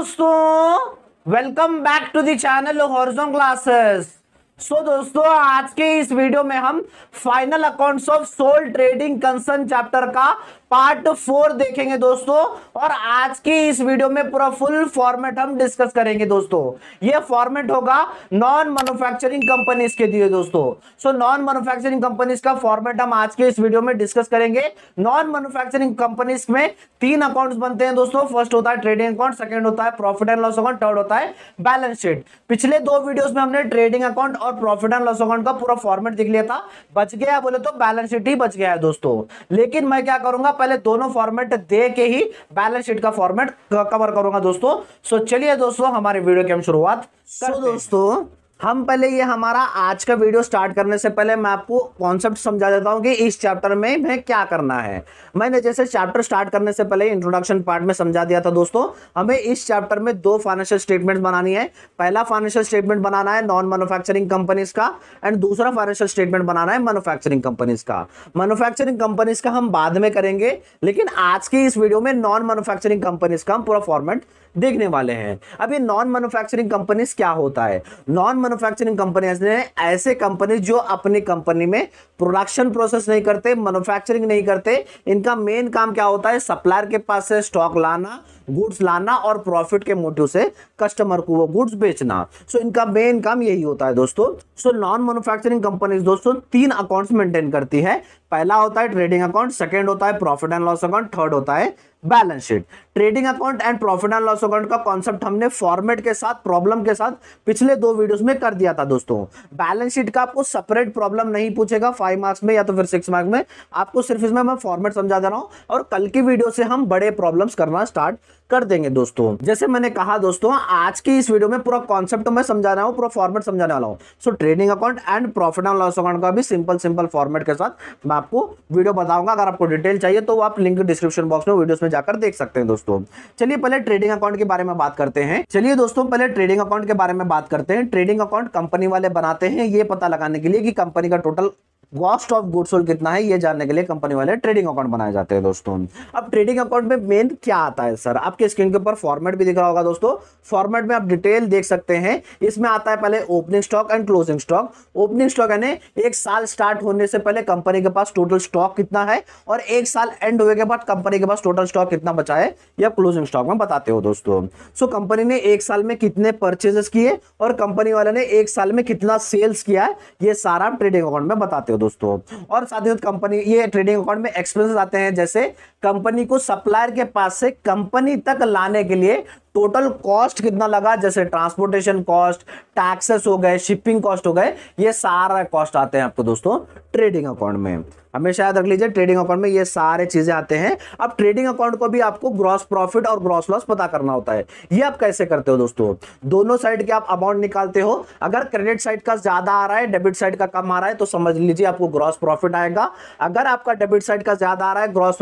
दोस्तों welcome back to the channel Horizon classes so दोस्तों आज के इस वीडियो में हम final accounts of sole trading concern chapter का पार्ट फोर देखेंगे दोस्तों और आज की इस वीडियो में पूरा फुल फॉर्मेट हम डिस्कस करेंगे दोस्तों ये फॉर्मेट होगा नॉन मैन्युफैक्चरिंग कंपनीज के दिए दोस्तों सो नॉन मैन्युफैक्चरिंग कंपनीज का फॉर्मेट हम आज के इस वीडियो में डिस्कस करेंगे नॉन मैन्युफैक्चरिंग कंपनीज में तीन अकाउंट्स बनते हैं दोस्तों फर्स्ट होता है ट्रेडिंग अकाउंट सेकेंड होता है profit and loss account third होता है बैलेंस शीट पिछले दो वीडियो में हमने ट्रेडिंग अकाउंट और प्रॉफिट एंड लॉस अकाउंट का पूरा फॉर्मेट देख लिया था बच गया बोले तो बैलेंस शीट ही बच गया है दोस्तों लेकिन मैं क्या करूंगा पहले दोनों फॉर्मेट दे के ही बैलेंस शीट का फॉर्मेट कवर करूंगा दोस्तों सो चलिए दोस्तों हमारे वीडियो की हम शुरुआत करो दोस्तों हम पहले ये हमारा आज का वीडियो स्टार्ट करने से पहले मैं आपको कॉन्सेप्ट समझा देता हूँ कि इस चैप्टर में मैं क्या करना है मैंने जैसे चैप्टर स्टार्ट करने से पहले इंट्रोडक्शन पार्ट में समझा दिया था दोस्तों हमें इस चैप्टर में दो फाइनेंशियल स्टेटमेंट बनानी है पहला फाइनेंशियल स्टेटमेंट बनाना है नॉन मैनुफैक्चरिंग कंपनीज का एंड दूसरा फाइनेंशियल स्टेटमेंट बनाना है मैनुफैक्चरिंग कंपनीज का मैनुफैक्चरिंग कंपनीज का हम बाद में करेंगे लेकिन आज की इस वीडियो में नॉन मैनुफैक्चरिंग कंपनीज का हम पूरा फॉर्मेट देखने वाले हैं अब ये नॉन मैनुफैक्चरिंग कंपनीज क्या होता है नॉन मैन्युफैक्चरिंग कंपनीज हैं ऐसे कंपनी जो अपनी कंपनी में प्रोडक्शन प्रोसेस नहीं करते मैन्युफैक्चरिंग नहीं करते इनका मेन काम क्या होता है सप्लायर के पास से स्टॉक लाना गुड्स लाना और प्रॉफिट के मोटिव से कस्टमर को वो गुड्स बेचना सो so, इनका मेन काम यही होता है दोस्तों सो नॉन मैन्युफैक्चरिंग कंपनीज दोस्तों तीन अकाउंट्स मेंटेन करती है पहला होता है ट्रेडिंग अकाउंट सेकेंड होता है profit and loss account third होता है balance sheet trading account and profit and loss account का कॉन्सेप्ट हमने फॉर्मेट के साथ प्रॉब्लम के साथ पिछले दो वीडियोस में कर दिया था दोस्तों बैलेंस शीट का आपको सेपरेट प्रॉब्लम नहीं पूछेगा फाइव मार्क्स में या तो फिर सिक्स मार्क्स में आपको सिर्फ इसमें मैं फॉर्मेट समझा दे रहा हूँ और कल की वीडियो से हम बड़े प्रॉब्लम करना स्टार्ट कर देंगे दोस्तों जैसे मैंने कहा दोस्तों आज की इस वीडियो में पूरा कॉन्सेप्ट तो मैं समझा रहा हूँ पूरा फॉर्मेट समझाने वाला हूँ so trading account and profit and loss account का भी सिंपल सिंपल फॉर्मेट के साथ मैं आपको वीडियो बताऊंगा अगर आपको डिटेल चाहिए तो आप लिंक डिस्क्रिप्शन बॉक्स में वीडियो में जाकर देख सकते हैं दोस्तों चलिए पहले ट्रेडिंग अकाउंट के बारे में बात करते हैं चलिए दोस्तों पहले ट्रेडिंग अकाउंट के बारे में बात करते हैं ट्रेडिंग अकाउंट कंपनी वाले बनाते हैं ये पता लगाने के लिए कि कंपनी का total cost of good sold कितना है ये जानने के लिए कंपनी वाले ट्रेडिंग अकाउंट बनाए जाते हैं दोस्तों अब ट्रेडिंग अकाउंट में मेन क्या आता है सर आपके स्क्रीन के ऊपर फॉर्मेट भी दिख रहा होगा दोस्तों फॉर्मेट में आप डिटेल देख सकते हैं इसमें आता है पहले opening stock and closing stock opening stock यानी एक साल स्टार्ट होने से पहले कंपनी के पास टोटल स्टॉक कितना है और एक साल एंड हुए के बाद कंपनी के पास टोटल स्टॉक कितना बचा है ये आप क्लोजिंग स्टॉक में बताते हो दोस्तों सो कंपनी ने एक साल में कितने परचेजेस किए और कंपनी वाले ने एक साल में कितना सेल्स किया है ये सारा आप ट्रेडिंग अकाउंट में बताते हो दोस्तों और साथ ही साथ कंपनी ये ट्रेडिंग अकाउंट में एक्सपेंसेस आते हैं जैसे कंपनी को सप्लायर के पास से कंपनी तक लाने के लिए टोटल कॉस्ट कितना लगा जैसे ट्रांसपोर्टेशन कॉस्ट टैक्सेस हो गए शिपिंग कॉस्ट हो गए ये सारा कॉस्ट आते हैं आपको दोस्तों ट्रेडिंग अकाउंट में हमेशा याद रख लीजिए ट्रेडिंग अकाउंट में ये सारे चीजें आते हैं अब ट्रेडिंग अकाउंट को भी आपको ग्रॉस प्रॉफिट और ग्रॉस लॉस पता करना होता है ये आप कैसे करते हो दोस्तों दोनों साइड के आप अमाउंट निकालते हो अगर क्रेडिट साइड का ज्यादा आ रहा है डेबिट साइड का कम आ रहा है तो समझ लीजिए आपको ग्रॉस प्रॉफिट आएगा अगर आपका डेबिट साइड का ज्यादा आ रहा है ग्रॉस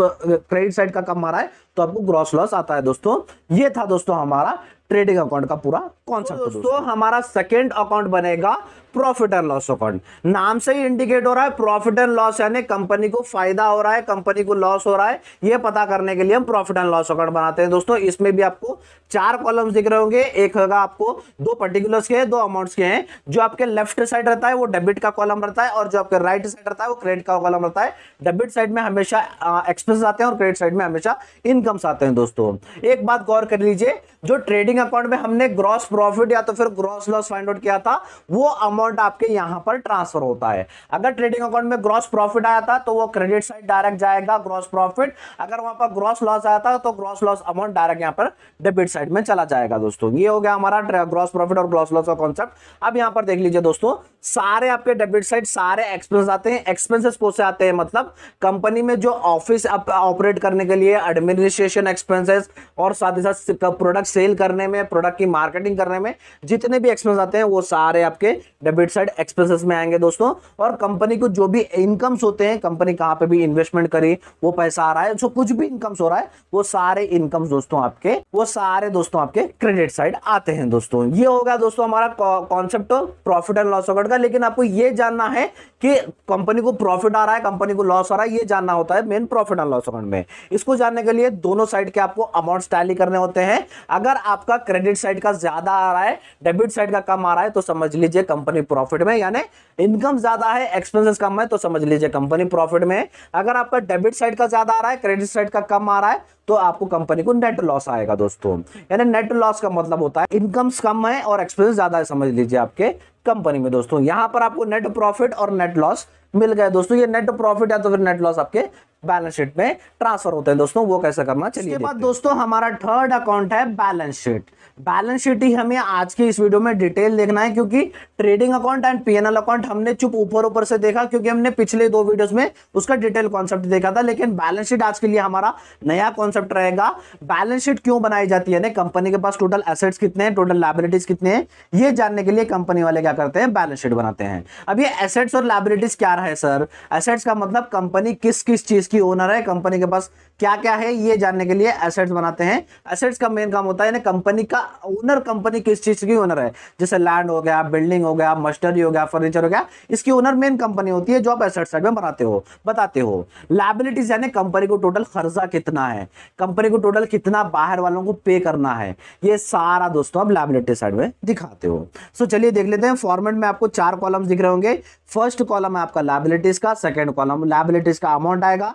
क्रेडिट साइड का कम मारा है तो आपको ग्रॉस लॉस आता है दोस्तों ये था दोस्तों हमारा ट्रेडिंग अकाउंट का पूरा कॉन्सेप्ट तो दोस्तों हमारा सेकेंड अकाउंट बनेगा प्रॉफिट एंड लॉस अकाउंट नाम से ही इंडिकेट हो रहा है प्रॉफिट एंड लॉस यानी कंपनी को फायदा हो रहा है कंपनी को लॉस हो रहा है यह पता करने के लिए हम प्रॉफिट एंड लॉस अकाउंट बनाते हैं दोस्तों इसमें भी आपको चार कॉलम्स दिख रहे होंगे एक होगा आपको दो पर्टिकुलर्स के दो अमाउंट्स के हैं जो आपके लेफ्ट साइड रहता है वो डेबिट का कॉलम रहता है और जो आपके राइट साइड रहता है वो क्रेडिट का कॉलम रहता है डेबिट साइड में हमेशा एक्सपेंस आते हैं और क्रेडिट साइड में हमेशा इनकम्स आते हैं दोस्तों एक बात गौर कर लीजिए जो ट्रेडिंग अकाउंट में हमने ग्रॉस प्रॉफिट या तो फिर ग्रॉस लॉस फाइंड आउट किया था वो अमाउंट आपके यहां पर ट्रांसफर होता है अगर ट्रेडिंग अकाउंट में ग्रॉस प्रॉफिट आया था तो वो क्रेडिट साइड डायरेक्ट जाएगा ग्रॉस प्रॉफिट अगर वहां पर ग्रॉस लॉस आया था तो ग्रॉस लॉस अमाउंट डायरेक्ट यहाँ पर डेबिट साइड में चला जाएगा दोस्तों ये हो गया हमारा ग्रॉस प्रॉफिट और ग्रॉस लॉस का कॉन्सेप्ट अब यहाँ पर देख लीजिए दोस्तों सारे आपके डेबिट साइड सारे एक्सपेंस आते हैं एक्सपेंसिस को से आते हैं मतलब कंपनी में जो ऑफिस ऑपरेट करने के लिए एडमिनिस्ट्रेशन एक्सपेंसेस और साथ ही साथ प्रोडक्ट सेल करने में प्रोडक्ट की मार्केटिंग करने में जितने भी एक्सपेंस आते हैं वो सारे आपके डेबिट साइड एक्सपेंसेस में आएंगे दोस्तों और कंपनी को जो भी इनकम्स होते हैं कंपनी कहाँ पे भी इन्वेस्टमेंट करी वो पैसा आ रहा है जो कुछ भी इनकम्स हो रहा है वो सारे इनकम्स दोस्तों आपके वो सारे दोस्तों आपके क्रेडिट साइड आते हैं दोस्तों ये होगा दोस्तों हमारा concept profit and loss account का लेकिन आपको ये जानना है कि कंपनी को प्रॉफिट आ रहा है कंपनी को लॉस आ रहा है ये जानना होता है main profit and loss account में इसको जानने के लिए दोनों साइड के आपको अमाउंट टैली करने होते हैं अगर आपका क्रेडिट साइड का ज्यादा आ रहा है डेबिट साइड का कम आ रहा है तो समझ लीजिए कंपनी कंपनी प्रॉफिट में यानी इनकम ज्यादा है एक्सपेंसेस कम है तो समझ लीजिए कंपनी प्रॉफिट में अगर आपका डेबिट साइड का ज्यादा आ रहा है क्रेडिट साइड का कम आ रहा है तो आपको कंपनी को नेट लॉस आएगा दोस्तों यानी नेट लॉस का मतलब होता है इनकम्स कम है और एक्सपेंसेस ज्यादा है समझ लीजिए आपके कंपनी में दोस्तों यहां पर आपको नेट प्रॉफिट और नेट लॉस मिल गया दोस्तों ये नेट प्रॉफिट या तो फिर नेट लॉस आपके बैलेंस शीट में ट्रांसफर होते हैं दोस्तों वो कैसे करना चलिए इसके बाद दोस्तों हमारा थर्ड अकाउंट है बैलेंस शीट बैलेंस शीट ही हमें आज के इस वीडियो में डिटेल देखना है क्योंकि trading account and PNL account हमने चुप ऊपर ऊपर से देखा क्योंकि हमने पिछले दो वीडियोस में उसका डिटेल कॉन्सेप्ट देखा था लेकिन बैलेंस शीट आज के लिए हमारा नया कॉन्सेप्ट रहेगा बैलेंस शीट क्यों बनाई जाती है कंपनी के पास टोटल एसेट्स कितने हैं टोटल लाइबिलिटीज कितने हैं ये जानने के लिए कंपनी वाले क्या करते हैं बैलेंस शीट बनाते हैं अब ये एसेट्स और लाइबिलिटीज क्या है सर एसेट्स का मतलब कंपनी किस किस चीज किसकी ओनर है कंपनी के पास क्या क्या है ये जानने के लिए एसेट्स बनाते हैं एसेट्स का मेन काम होता है कंपनी का ओनर कंपनी किस चीज की ओनर है जैसे लैंड हो गया बिल्डिंग हो गया मस्टरी हो गया फर्नीचर हो गया इसकी ओनर मेन कंपनी होती है जो आप एसेट साइड में बनाते हो बताते हो लाइबिलिटीज यानी कंपनी को टोटल खर्चा कितना है कंपनी को टोटल कितना बाहर वालों को पे करना है ये सारा दोस्तों आप लाइबिलिटी साइड में दिखाते हो सो चलिए देख लेते हैं फॉर्मेट में आपको चार कॉलम दिख रहे होंगे फर्स्ट कॉलम है आपका लाइबिलिटीज का सेकेंड कॉलम लाइबिलिटीज का अमाउंट आएगा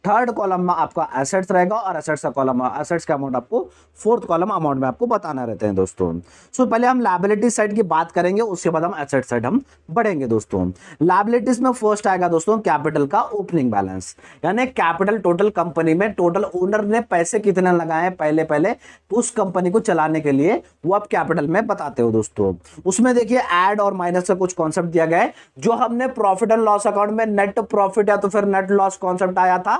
थर्ड कॉलम में आपका एसेट्स रहेगा और एसेट्स का कॉलम एसेट्स का अमाउंट आपको फोर्थ कॉलम अमाउंट में आपको बताना रहते हैं दोस्तों सो पहले हम लाइबिलिटी साइड की बात करेंगे उसके बाद हम एसेट साइड हम बढ़ेंगे दोस्तों लाइबिलिटीज में फर्स्ट आएगा दोस्तों कैपिटल का ओपनिंग बैलेंस यानी कैपिटल टोटल कंपनी में टोटल ओनर ने पैसे कितने लगाए पहले पहले उस कंपनी को चलाने के लिए वो आप कैपिटल में बताते हो दोस्तों उसमें देखिए एड और माइनस का कुछ कॉन्सेप्ट दिया गया है जो हमने प्रॉफिट एंड लॉस अकाउंट में नेट प्रॉफिट या तो फिर नेट लॉस कॉन्सेप्ट आया था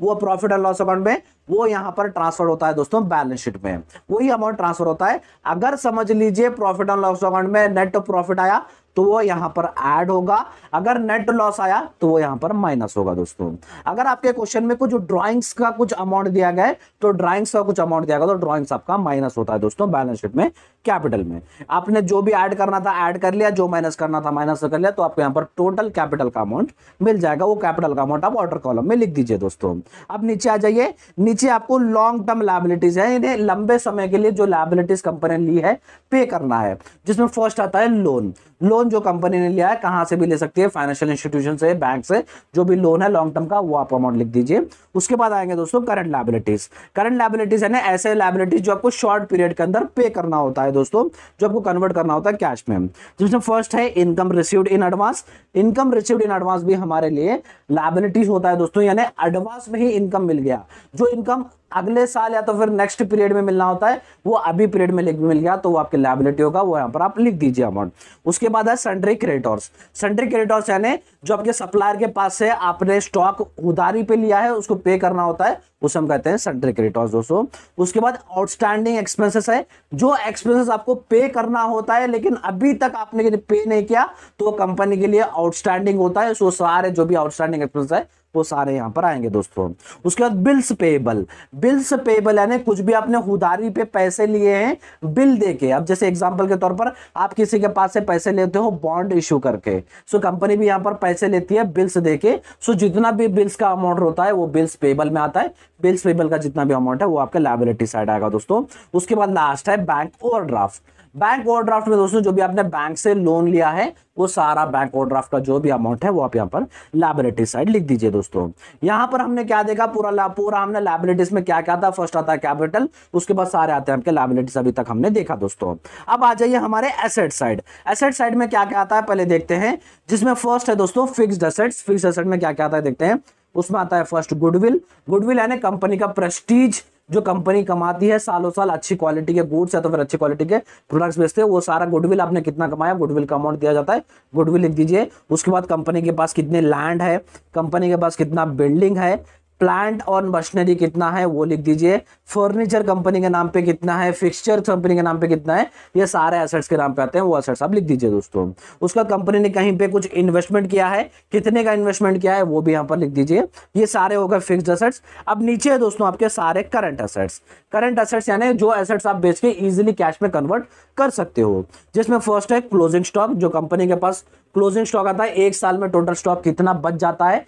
वो प्रॉफिट एंड लॉस अकाउंट में वो यहाँ पर ट्रांसफर होता है दोस्तों बैलेंस शीट में वही अमाउंट ट्रांसफर होता है अगर समझ लीजिए प्रॉफिट एंड लॉस अकाउंट में नेट प्रॉफिट आया तो वो यहाँ पर ऐड होगा अगर नेट लॉस आया तो वो यहाँ पर माइनस होगा दोस्तों अगर आपके क्वेश्चन में कुछ ड्राइंग्स का कुछ अमाउंट दिया गया है तो ड्राइंग्स का कुछ अमाउंट दिया गया तो ड्राइंग्स आपका माइनस होता है दोस्तों बैलेंस शीट में कैपिटल में आपने जो भी ऐड करना था ऐड कर लिया जो माइनस करना था माइनस कर लिया तो आपको यहाँ पर टोटल कैपिटल का अमाउंट मिल जाएगा वो कैपिटल का अमाउंट आप ऑर्डर कॉलम में लिख दीजिए दोस्तों अब नीचे आ जाइए नीचे आपको लॉन्ग टर्म लाइबिलिटीज है इन्हें लंबे समय के लिए जो लाइबिलिटीज कंपनी ली है पे करना है जिसमें फर्स्ट आता है लोन लोन जो कंपनी ने लिया है कहां से भी ले सकती है फाइनेंशियल इंस्टीट्यूशन से बैंक से जो भी लोन है लॉन्ग टर्म का वो आप अमाउंट लिख दीजिए उसके बाद आएंगे दोस्तों करंट लाइबिलिटीज करंट लाइबिलिटीज यानी ऐसे लाइबिलिटीज जो आपको शॉर्ट पीरियड के अंदर पे करना होता है दोस्तों जो आपको कन्वर्ट करना होता है कैश में जिसमें फर्स्ट है income received in advance income received in advance भी हमारे लिए लाइबिलिटीज होता है दोस्तों यानी एडवांस में ही इनकम मिल गया जो इनकम अगले साल या तो फिर नेक्स्ट पीरियड में मिलना होता है वो अभी पीरियड में मिल गया तो वो आपकी लाइबिलिटी होगा वो यहाँ पर आप लिख दीजिए अमाउंट उसके बाद है सेंट्री क्रेडिटर्स सेंट्री क्रेडिटर्स यानी जो आपके सप्लायर के पास से आपने स्टॉक उधारी पे लिया है उसको पे करना होता है उसे हम कहते हैं सेंट्री क्रेडिटर्स दोस्तों उसके बाद आउटस्टैंडिंग एक्सपेंसेस है जो एक्सपेंसेस आपको पे करना होता है लेकिन अभी तक आपने पे नहीं किया तो कंपनी के लिए आउटस्टैंडिंग होता है सो सारे जो भी आउटस्टैंडिंग एक्सपेंस है वो सारे यहाँ पर आएंगे दोस्तों उसके बाद बिल्स पेबल बिल्स पेबल यानी कुछ भी आपने उधारी पे पैसे लिए हैं बिल दे के अब जैसे एग्जाम्पल के तौर पर आप किसी के पास से पैसे लेते हो बॉन्ड इश्यू करके सो कंपनी भी यहाँ पर पैसे लेती है बिल्स दे के सो जितना भी बिल्स का अमाउंट होता है वो बिल्स पेबल में आता है बिल्स पेबल का जितना भी अमाउंट है वो आपके लाइबिलिटी साइड आएगा दोस्तों उसके बाद लास्ट है बैंक ड्राफ्ट बैंक ओवरड्राफ्ट में दोस्तों जो भी आपने बैंक से लोन लिया है वो सारा बैंक ओवरड्राफ्ट का जो भी अमाउंट है वो आप यहाँ पर लाइबिलिटी साइड लिख दीजिए दोस्तों यहाँ पर हमने क्या देखा पूरा पूरा हमने लाइबिलिटीज में क्या क्या था फर्स्ट आता है कैपिटल उसके बाद सारे आते हैं आपके लाइबिलिटीज अभी तक हमने देखा दोस्तों अब आ जाइए हमारे एसेट साइड एसेट साइड में क्या क्या आता है पहले देखते हैं जिसमें फर्स्ट है दोस्तों फिक्स एसेट फिक्स एसेट में क्या क्या आता है देखते हैं उसमें आता है फर्स्ट गुडविल गुडविल यानी कंपनी का प्रेस्टीज जो कंपनी कमाती है सालों साल अच्छी क्वालिटी के गुड्स या तो फिर अच्छी क्वालिटी के प्रोडक्ट्स बेचते हैं वो सारा गुडविल आपने कितना कमाया गुडविल का अमाउंट दिया जाता है गुडविल लिख दीजिए उसके बाद कंपनी के पास कितने लैंड है कंपनी के पास कितना बिल्डिंग है प्लांट और मशीनरी कितना है वो लिख दीजिए फर्नीचर कंपनी के नाम पे कितना है फिक्सचर कंपनी के नाम पे कितना है ये सारे एसेट्स के नाम पे आते हैं वो एसेट्स आप लिख दीजिए दोस्तों उसका कंपनी ने कहीं पे कुछ इन्वेस्टमेंट किया है कितने का इन्वेस्टमेंट किया है वो भी यहाँ पर लिख दीजिए ये सारे हो गए फिक्स असेट्स अब नीचे है दोस्तों आपके सारे करंट असेट्स करंट असेट्स यानी जो एसेट्स आप बेच के इजिली कैश में कन्वर्ट कर सकते हो जिसमें फर्स्ट है क्लोजिंग स्टॉक जो कंपनी के पास क्लोजिंग स्टॉक आता है एक साल में टोटल स्टॉक कितना बच जाता है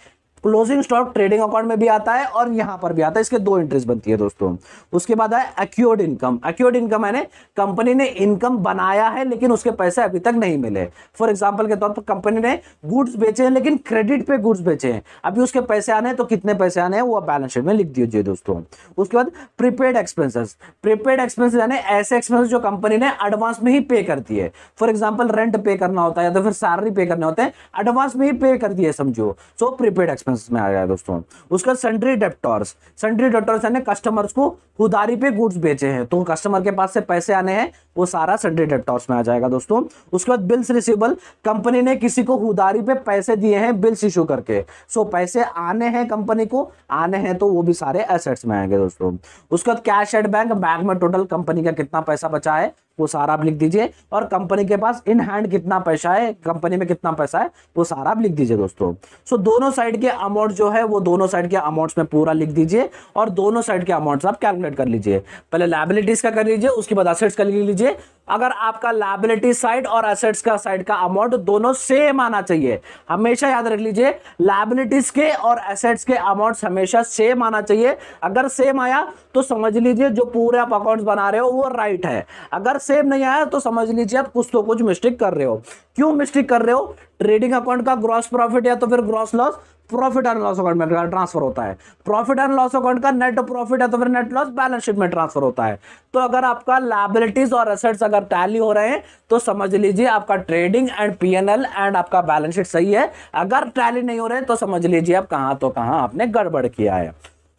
क्लोजिंग स्टॉक ट्रेडिंग अकाउंट में भी आता है और यहां पर भी आता है इसके दो इंटरेस्ट बनती है दोस्तों उसके बाद है एक्योर्ड इनकम एक्योर्ड इनकम है कंपनी ने इनकम बनाया है लेकिन उसके पैसे अभी तक नहीं मिले फॉर एग्जाम्पल के तौर पर कंपनी ने गुड्स बेचे हैं लेकिन क्रेडिट पे गुड्स बेचे हैं अभी उसके पैसे आने तो कितने पैसे आने हैं वो बैलेंस शीट में लिख दीजिए दोस्तों उसके बाद प्रीपेड एक्सपेंसेस प्रीपेड एक्सपेंसेस यानी ऐसे एक्सपेंसेस जो कंपनी ने एडवांस में ही पे करती है फॉर एग्जाम्पल रेंट पे करना होता है या तो फिर सैलरी पे करने होते हैं एडवांस में ही पे कर दिए समझो सो प्रीपेड एक्सपेंस ऑप्शंस में आ गया दोस्तों उसका सेंट्री डेप्टर्स सेंट्री डेप्टर्स यानी कस्टमर्स को खुदारी पे गुड्स बेचे हैं तो कस्टमर के पास से पैसे आने हैं वो सारा सेंट्री डेप्टर्स में आ जाएगा दोस्तों उसके बाद बिल्स रिसीबल कंपनी ने किसी को खुदारी पे पैसे दिए हैं बिल्स इशू करके सो पैसे आने हैं कंपनी को आने हैं तो वो भी सारे एसेट्स में आएंगे दोस्तों उसके बाद कैश एट बैंक बैंक में टोटल कंपनी का कितना पैसा बचा है वो सारा आप लिख दीजिए और कंपनी के पास इन हैंड कितना पैसा है कंपनी में कितना पैसा है वो सारा आप लिख दीजिए दोस्तों सो दोनों साइड के अमाउंट जो है वो दोनों साइड के अमाउंट्स में पूरा लिख दीजिए और दोनों साइड के अमाउंट्स आप कैलकुलेट कर लीजिए पहले लाइबिलिटीज का कर लीजिए उसके बाद असेट्स का लिख लीजिए अगर आपका लाइबिलिटी साइड और असेट्स का साइड का अमाउंट दोनों सेम आना चाहिए हमेशा याद रख लीजिए लाइबिलिटीज के और एसेट्स के अमाउंट हमेशा सेम आना चाहिए अगर सेम आया तो समझ लीजिए जो पूरे आप अकाउंट बना रहे हो वो राइट है अगर सेम नहीं आया तो समझ लीजिए आप कुछ तो कुछ मिस्टेक कर रहे हो क्यों मिस्टेक कर रहे हो ट्रेडिंग अकाउंट का ग्रॉस प्रॉफिट या तो फिर gross loss profit and loss account में ट्रांसफर होता है प्रॉफिट एंड लॉस अकाउंट का नेट प्रॉफिट है तो फिर नेट लॉस बैलेंस शीट में ट्रांसफर होता है तो अगर आपका लाइबिलिटीज और एसेट्स अगर टैली हो रहे हैं तो समझ लीजिए आपका ट्रेडिंग एंड पीएनएल एंड आपका बैलेंस शीट सही है अगर टैली नहीं हो रहे तो समझ लीजिए आप कहाँ तो कहाँ आपने गड़बड़ किया है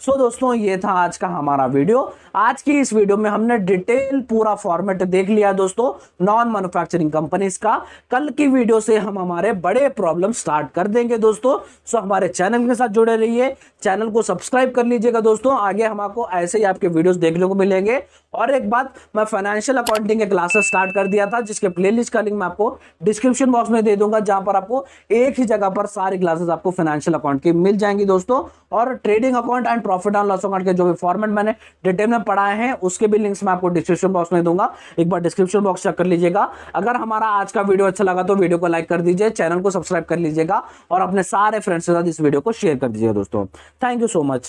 सो so, दोस्तों ये था आज का हमारा वीडियो आज की इस वीडियो में हमने डिटेल पूरा फॉर्मेट देख लिया दोस्तों नॉन मैन्युफैक्चरिंग कंपनीज का कल की वीडियो से हम हमारे बड़े प्रॉब्लम स्टार्ट कर देंगे दोस्तों सो so, हमारे चैनल के साथ जुड़े रहिए चैनल को सब्सक्राइब कर लीजिएगा दोस्तों आगे हम आपको ऐसे ही आपके वीडियोज देखने को मिलेंगे और एक बात मैं फाइनेंशियल अकाउंटिंग के क्लासेस स्टार्ट कर दिया था जिसके प्लेलिस्ट का लिंक मैं आपको डिस्क्रिप्शन बॉक्स में दे दूंगा जहां पर आपको एक ही जगह पर सारी क्लासेस आपको फाइनेंशियल अकाउंट की मिल जाएंगी दोस्तों और trading account and profit and loss account के जो भी फॉर्मेट मैंने डिटेल में पढ़ाए हैं उसके भी लिंक्स मैं आपको डिस्क्रिप्शन बॉक्स में दूंगा एक बार डिस्क्रिप्शन बॉक्स चेक कर लीजिएगा अगर हमारा आज का वीडियो अच्छा लगा तो वीडियो को लाइक कर दीजिए चैनल को सब्सक्राइब कर लीजिएगा और अपने सारे फ्रेंड्स के साथ इस वीडियो को शेयर कर दीजिएगा दोस्तों थैंक यू सो मच